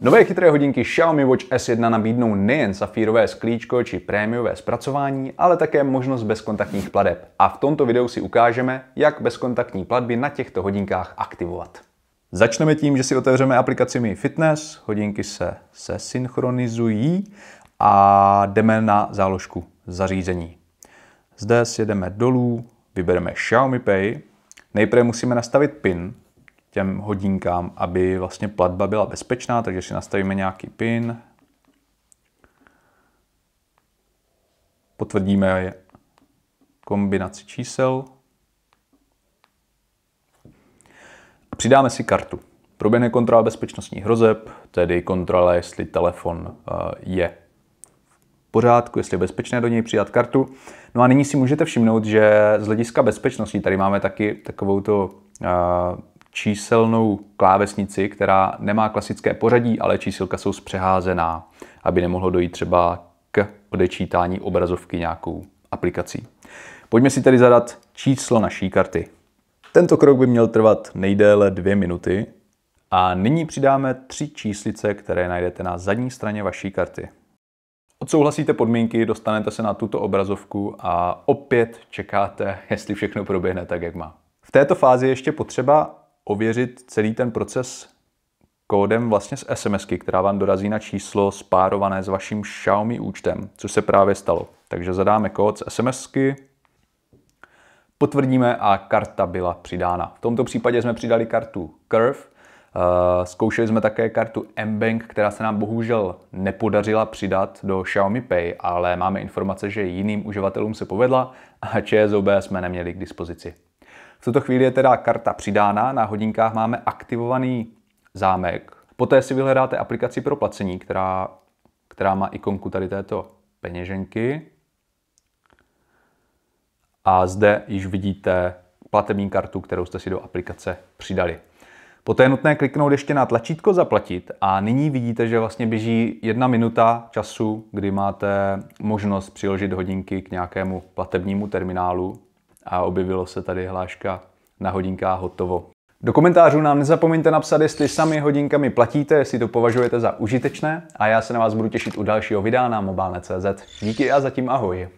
Nové chytré hodinky Xiaomi Watch S1 nabídnou nejen safírové sklíčko či prémiové zpracování, ale také možnost bezkontaktních pladeb. A v tomto videu si ukážeme, jak bezkontaktní platby na těchto hodinkách aktivovat. Začneme tím, že si otevřeme aplikaci Mi Fitness, hodinky se, se synchronizují a jdeme na záložku zařízení. Zde sjedeme dolů, vybereme Xiaomi Pay, nejprve musíme nastavit PIN, těm hodinkám, aby vlastně platba byla bezpečná, takže si nastavíme nějaký PIN, potvrdíme je kombinaci čísel, přidáme si kartu. Proběhne kontrola bezpečnostních hrozeb, tedy kontrola, jestli telefon eh, je v pořádku, jestli je bezpečné do něj přidat kartu. No a nyní si můžete všimnout, že z hlediska bezpečnosti tady máme taky takovou to eh, číselnou klávesnici, která nemá klasické pořadí, ale čísilka jsou zpřeházená, aby nemohlo dojít třeba k odečítání obrazovky nějakou aplikací. Pojďme si tedy zadat číslo naší karty. Tento krok by měl trvat nejdéle dvě minuty. A nyní přidáme tři číslice, které najdete na zadní straně vaší karty. Odsouhlasíte podmínky, dostanete se na tuto obrazovku a opět čekáte, jestli všechno proběhne tak, jak má. V této fázi je ještě potřeba ověřit celý ten proces kódem vlastně z SMSky, která vám dorazí na číslo spárované s vaším Xiaomi účtem, Co se právě stalo. Takže zadáme kód z SMSky, potvrdíme a karta byla přidána. V tomto případě jsme přidali kartu Curve, eh, Zkoušeli jsme také kartu MBank, která se nám bohužel nepodařila přidat do Xiaomi Pay, ale máme informace, že jiným uživatelům se povedla a ČSOB jsme neměli k dispozici. V tuto chvíli je teda karta přidána, na hodinkách máme aktivovaný zámek. Poté si vyhledáte aplikaci pro placení, která, která má ikonku tady této peněženky. A zde již vidíte platební kartu, kterou jste si do aplikace přidali. Poté je nutné kliknout ještě na tlačítko zaplatit a nyní vidíte, že vlastně běží jedna minuta času, kdy máte možnost přiložit hodinky k nějakému platebnímu terminálu, a objevilo se tady hláška na hodinká hotovo. Do komentářů nám nezapomeňte napsat, jestli sami hodinkami platíte, jestli to považujete za užitečné a já se na vás budu těšit u dalšího videa na mobilne.cz. Díky a zatím ahoj.